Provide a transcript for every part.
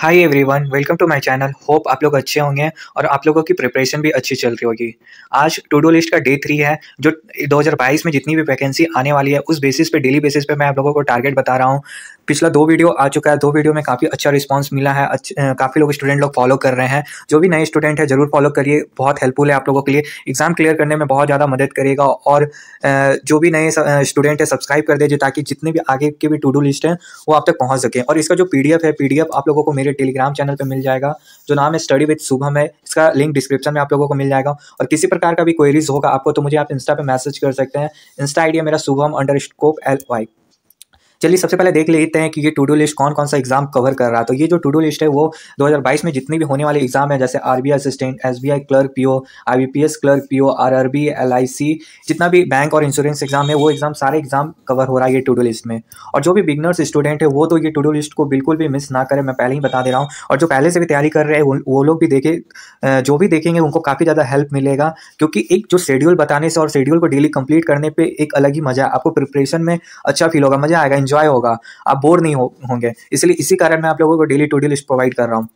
hi everyone welcome to my channel hope आप लोग अच्छे होंगे और आप लोगों की प्रिपरेशन भी अच्छी चल रही होगी आज टू डू लिस्ट का डे थ्री है जो 2022 में जितनी भी वैकेंसी आने वाली है उस बेसिस पे डेली बेसिस पे मैं आप लोगों को टारगेट बता रहा हूँ पिछला दो वीडियो आ चुका है दो वीडियो में काफ़ी अच्छा रिस्पॉन्स मिला है काफ़ी लोग स्टूडेंट लोग फॉलो कर रहे हैं जो भी नए स्टूडेंट है जरूर फॉलो करिए बहुत हेल्पफुल है आप लोगों के लिए एग्जाम क्लियर करने में बहुत ज़्यादा मदद करेगा और जो भी नए स्टूडेंट है सब्सक्राइब कर दीजिए ताकि जितने भी आगे के भी टू डू लिस्ट हैं वो आप तक पहुँच सकें और इसका जो पी है पी आप लोगों को मेरे मेरे टेलीग्राम चैनल पर मिल जाएगा जो नाम है स्टडी विद शुभम है इसका लिंक डिस्क्रिप्शन में आप लोगों को मिल जाएगा और किसी प्रकार का भी क्वेरीज होगा आपको तो मुझे आप इंस्टा पर मैसेज कर सकते हैं इंस्टा आइडिया मेरा Shubham underscore L Y चलिए सबसे पहले देख लेते हैं कि ये टूडो लिस्ट कौन कौन सा एग्जाम कवर कर रहा है तो ये जो टूडो लिस्ट है वो 2022 में जितने भी होने वाले एग्जाम है जैसे R assistant S clerk P I clerk P R R जितना भी बैंक और इंश्योरेंस एग्जाम है वो एग्जाम सारे एग्जाम कवर हो रहा है ये टूडो लिस्ट में और जो भी बिगनर्स स्टूडेंट है वो तो ये टूडो लिस्ट को बिल्कुल भी मिस ना करें मैं पहले ही बता दे रहा हूँ और जो पहले से भी तैयारी कर रहे हैं वो लोग भी देखे जो भी देखेंगे उनको काफ़ी ज़्यादा हेल्प मिलेगा क्योंकि एक जो शेड्यूल बताने से और शेड्यूल को डेली कंप्लीट करने पर एक अलग ही मजा आपको प्रिपरेशन में अच्छा फील होगा मजा आएगा एंजॉय होगा आप बोर नहीं हो, होंगे इसलिए इसी कारण मैं आप लोगों को daily to daily list provide कर रहा हूँ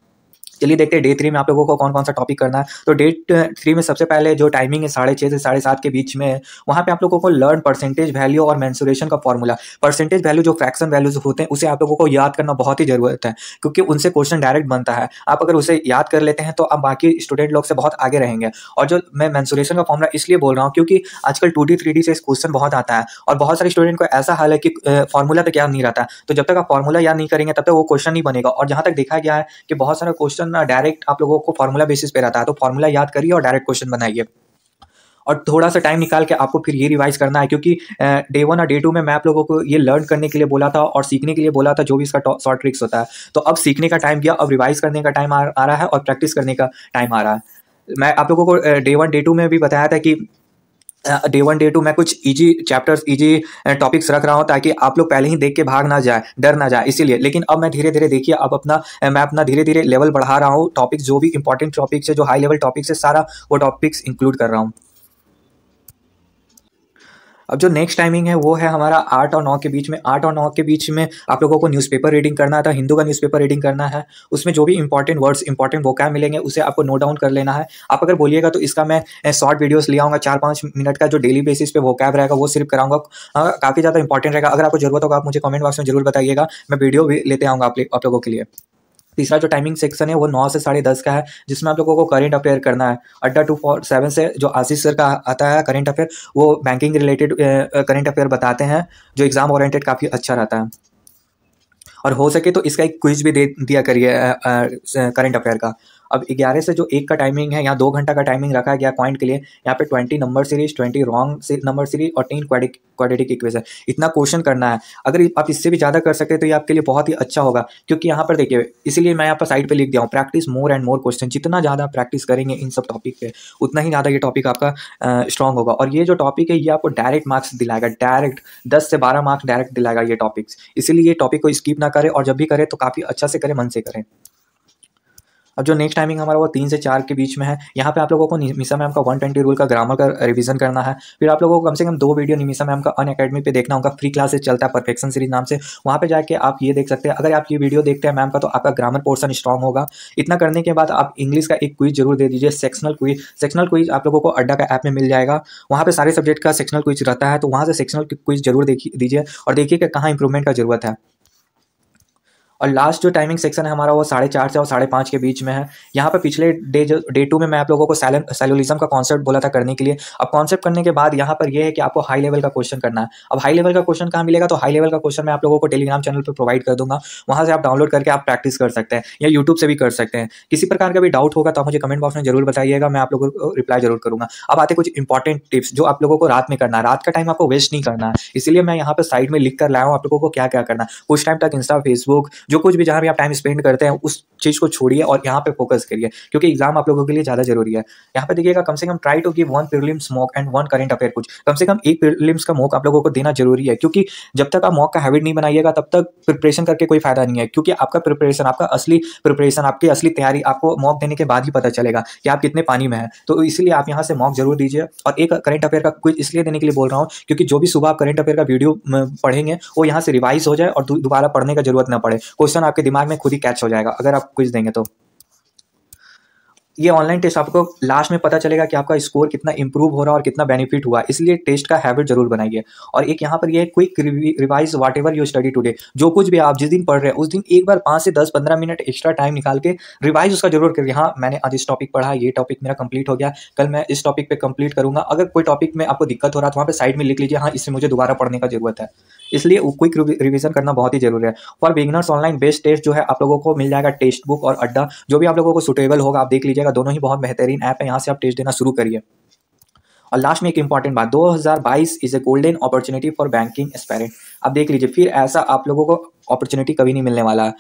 चलिए देखते हैं डे थ्री में आप लोगों को कौन कौन सा टॉपिक करना है तो डे थ्री में सबसे पहले जो टाइमिंग है साढ़े छः से साढ़े सात के बीच में वहाँ पे आप लोगों को लर्न परसेंटेज वैल्यू और मैंसुरेशन का फॉर्मूला परसेंटेज वैल्यू जो फ्रैक्शन वैल्यूज होते हैं उसे आप लोगों को याद करना बहुत ही जरूरत है क्योंकि उनसे क्वेश्चन डायरेक्ट बनता है आप अगर उसे याद कर लेते हैं तो आप बाकी स्टूडेंट लोग से बहुत आगे रहेंगे और जो मैं मैंसुरेशन का फॉर्मूला इसलिए बोल रहा हूँ क्योंकि आजकल टू डी थ्री डी से क्वेश्चन बहुत आता है और बहुत सारे स्टूडेंट को ऐसा हाल है कि फॉर्मूला तो याद नहीं रहता तो जब तक आप फॉर्मूला याद नहीं करेंगे तब तक वो क्वेश्चन नहीं बनेगा और जहाँ तक देखा गया है कि बहुत सारा क्वेश्चन क्वेश्चन डायरेक्ट आप लोगों को फॉर्मूला बेसिस पे रहता है तो फॉर्मूला याद करिए और डायरेक्ट क्वेश्चन बनाइए और थोड़ा सा टाइम निकाल के आपको फिर ये रिवाइज करना है क्योंकि डे वन और डे टू में मैं आप लोगों को ये लर्न करने के लिए बोला था और सीखने के लिए बोला था जो भी इसका शॉर्ट ट्रिक्स होता है तो अब सीखने का टाइम गया अब रिवाइज करने का टाइम आ रहा है और प्रैक्टिस करने का टाइम आ रहा है मैं आप लोगों को डे वन डे टू में भी बताया था कि डे वन डे टू मैं कुछ इजी चैप्टर्स इजी टॉपिक्स रख रहा हूँ ताकि आप लोग पहले ही देख के भाग ना जाए डर ना जाए इसीलिए लेकिन अब मैं धीरे धीरे देखिए अब अपना मैं अपना धीरे धीरे लेवल बढ़ा रहा हूँ टॉपिक्स जो भी इंपॉर्टेंट टॉपिक्स है जो हाई लेवल टॉपिक्स है सारा वो टॉपिक्स इंक्लूड कर रहा हूँ अब जो नेक्स्ट टाइमिंग है वो है हमारा आठ और नौ के बीच में आठ और नौ के बीच में आप लोगों को न्यूज़पेपर रीडिंग करना था तो हिंदू का न्यूज़पेपर रीडिंग करना है उसमें जो भी इंपॉर्टेंट वर्ड्स इंपॉर्टेंट वोकैब मिलेंगे उसे आपको नोट डाउन कर लेना है आप अगर बोलिएगा तो इसका मैं शॉर्ट वीडियोस ले आऊँगा चार पाँच मिनट का जो डेली बेसिस पे वोकैब रहेगा वो सिर्फ कराऊंगा हाँ, काफ़ी ज़्यादा इंपॉर्टेंट रहेगा अगर आपको जरूरत होगा आप मुझे कमेंट बॉक्स में जरूर बताइएगा मैं वीडियो भी लेते आऊँगा आप लोगों के लिए तीसरा जो टाइमिंग सेक्शन है वो नौ से साढ़े दस का है जिसमें आप लोगों को करंट अफेयर करना है अड्डा टू फोर सेवन से जो आशीष सर का आता है करंट अफेयर वो बैंकिंग रिलेटेड करंट अफेयर बताते हैं जो एग्ज़ाम ओरिएंटेड काफ़ी अच्छा रहता है और हो सके तो इसका एक क्विज भी दे दिया करिए करंट अफेयर का अब ग्यारह से जो एक का टाइमिंग है यहाँ दो घंटा का टाइमिंग रखा गया पॉइंट के लिए यहाँ पे twenty number series twenty wrong number series और तीन क्वाडिटिक इक्वेशन इतना क्वेश्चन करना है अगर आप इससे भी ज़्यादा कर सकते तो ये आपके लिए बहुत ही अच्छा होगा क्योंकि यहाँ पर देखिए इसलिए मैं यहाँ पर साइड पर लिख दिया हूँ practice more and more question जितना ज़्यादा प्रैक्टिस करेंगे इन सब टॉपिक पे उतना ही ज़्यादा ये टॉपिक आपका स्ट्रॉन्ग होगा और ये जो टॉपिक है ये आपको डायरेक्ट मार्क्स दिलाएगा डायरेक्ट दस से बारह मार्क्स डायरेक्ट दिलाएगा ये टॉपिक्स इसीलिए ये टॉपिक को स्किप ना करें और जब भी करें तो काफ़ी अच्छा से करें मन से करें अब जो नेक्स्ट टाइमिंग हमारा वो तीन से चार के बीच में है यहाँ पे आप लोगों को निमिशा मैम का वन ट्वेंटी रूल का ग्रामर का रिवीजन करना है फिर आप लोगों को कम से कम दो वीडियो निमिशा मैम का अन अकेडमी पे देखना होगा फ्री क्लासेस चलता है परफेक्शन सीरीज नाम से वहाँ पे जाके आप ये देख सकते हैं अगर आप ये वीडियो देखते हैं मैम का तो आपका ग्रामर पोर्सन स्ट्रॉन्ग होगा इतना करने के बाद आप इंग्लिश का एक क्विज जरूर दे दीजिए सेक्शनल क्विज सेक्शनल क्विज आप लोगों को अड्डा का ऐप में मिल जाएगा वहाँ पर सारे सब्जेक्ट का सेक्शनल क्विज रहता है तो वहाँ से सेक्शनल क्विज जरूर दीजिए और देखिए कि कहाँ इंप्रूवमेंट का जरूरत है और लास्ट जो टाइमिंग सेक्शन है हमारा वो साढ़े चार से और साढ़े पाँच के बीच में है यहाँ पर पिछले डे जो डे टू में मैं आप लोगों को सेलोलिज्म का कॉन्सेप्ट बोला था करने के लिए अब कॉन्सेप्ट करने के बाद यहाँ पर यह है कि आपको हाई लेवल का क्वेश्चन करना है अब हाई लेवल का क्वेश्चन कहाँ मिलेगा तो हाई लेवल का क्वेश्चन मैं आप लोगों को टेलीग्राम चैनल पर प्रोवाइड कर दूंगा वहाँ से आप डाउनलोड करके आप प्रैक्टिस कर सकते हैं या यूट्यूब से भी कर सकते हैं किसी प्रकार का भी डाउट होगा तो मुझे कमेंट बॉक्स में जरूर बताइएगा मैं आप लोगों को रिप्लाई जरूर करूँगा अब आते कुछ इंपॉर्टेंट टिप्स जो आप लोगों को रात में करना है रात का टाइम आपको वेस्ट नहीं करना है इसीलिए मैं यहाँ पर साइड में लिख कर लाया हूँ आप लोगों को क्या क्या करना कुछ टाइम तक इंस्टा फेसबुक जो कुछ भी जहाँ भी आप टाइम स्पेंड करते हैं उस चीज़ को छोड़िए और यहाँ पे फोकस करिए क्योंकि एग्जाम आप लोगों के लिए ज़्यादा जरूरी है यहाँ पे देखिएगा कम से कम try to give one prelims mock and one current affair कुछ कम से कम एक प्रिलिम्स का मॉक आप लोगों को देना जरूरी है क्योंकि जब तक आप मॉक का हैबिट नहीं बनाइएगा तब तक प्रिपरेशन करके कोई फायदा नहीं है क्योंकि आपका प्रिपरेशन आपका असली प्रिपरेशन आपकी असली तैयारी आपको मॉक देने के बाद ही पता चलेगा कि आप कितने पानी में है तो इसलिए आप यहाँ से मॉक जरूर दीजिए और एक करंट अफेयर का कुछ इसलिए देने के लिए बोल रहा हूँ क्योंकि जो भी सुबह आप करंट अफेयर का वीडियो पढ़ेंगे वो यहाँ से रिवाइज हो जाए और दोबारा पढ़ने का जरूरत ना पड़े क्वेश्चन आपके दिमाग में खुद ही कैच हो जाएगा अगर आप क्विज देंगे तो ये ऑनलाइन टेस्ट आपको लास्ट में पता चलेगा कि आपका स्कोर कितना इंप्रूव हो रहा है और कितना बेनिफिट हुआ इसलिए टेस्ट का हैबिट जरूर बनाइए और एक यहाँ पर ये quick revise whatever you study today जो कुछ भी आप जिस दिन पढ़ रहे हैं उस दिन एक बार पाँच से दस पंद्रह मिनट एक्स्ट्रा टाइम निकाल के रिवाइज उसका जरूर करिए हाँ मैंने आज इस टॉपिक पढ़ा ये टॉपिक मेरा कंप्लीट हो गया कल मैं इस टॉपिक पर कंप्लीट करूंगा अगर कोई टॉपिक में आपको दिक्कत हो रहा है तो वहाँ पर साइड में लिख लीजिए हाँ इससे मुझे दोबारा पढ़ने का जरूरत है इसलिए क्विक रिविजन करना बहुत ही जरूरी है for beginners online best test जो है आप लोगों को मिल जाएगा टेस्ट बुक और अड्डा जो भी आप लोगों को सुटेबल होगा आप देख लीजिएगा दोनों ही बहुत बेहतरीन ऐप है यहाँ से आप टेस्ट देना शुरू करिए और लास्ट में एक इंपॉर्टेंट बात 2022 is a golden opportunity for banking aspirants आप देख लीजिए फिर ऐसा आप लोगों को अपॉर्चुनिटी कभी नहीं मिलने वाला है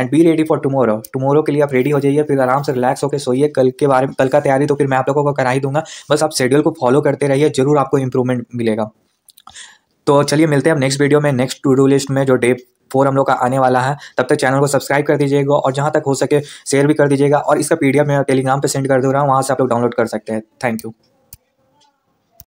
and be ready for tomorrow tomorrow के लिए आप रेडी हो जाइए फिर आराम से रिलैक्स होकर सोइए कल के बारे में कल का तैयारी तो फिर मैं आप लोगों को करा ही दूंगा बस आप शेड्यूल को फॉलो करते रहिए जरूर आपको इंप्रूवमेंट मिलेगा तो चलिए मिलते हैं अब नेक्स्ट वीडियो में नेक्स्ट टू डू लिस्ट में जो डे फोर हम लोग का आने वाला है तब तक चैनल को सब्सक्राइब कर दीजिएगा और जहाँ तक हो सके शेयर भी कर दीजिएगा और इसका पीडीएफ मैं टेलीग्राम पर सेंड कर दे रहा हूँ वहाँ से आप लोग डाउनलोड कर सकते हैं थैंक यू